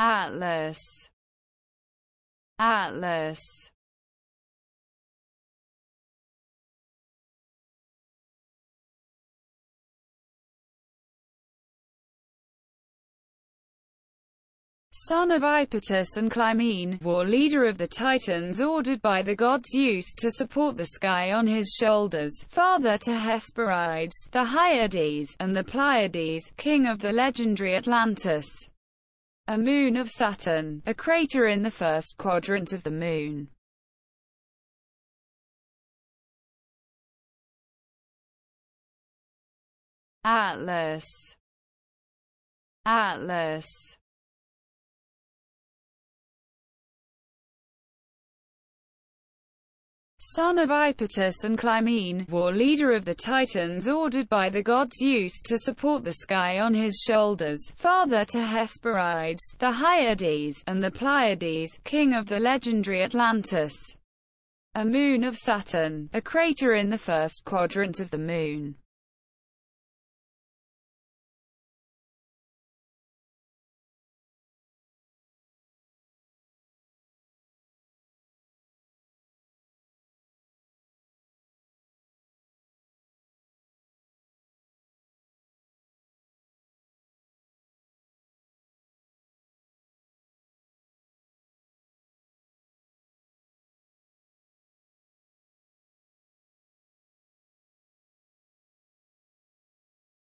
Atlas Atlas son of Iapetus and Clymene, war leader of the Titans ordered by the gods Zeus to support the sky on his shoulders, father to Hesperides, the Hyades, and the Pleiades, king of the legendary Atlantis a moon of Saturn, a crater in the first quadrant of the Moon. Atlas Atlas son of Iapetus and Clymene, war leader of the Titans ordered by the gods Zeus to support the sky on his shoulders, father to Hesperides, the Hyades, and the Pleiades, king of the legendary Atlantis, a moon of Saturn, a crater in the first quadrant of the moon.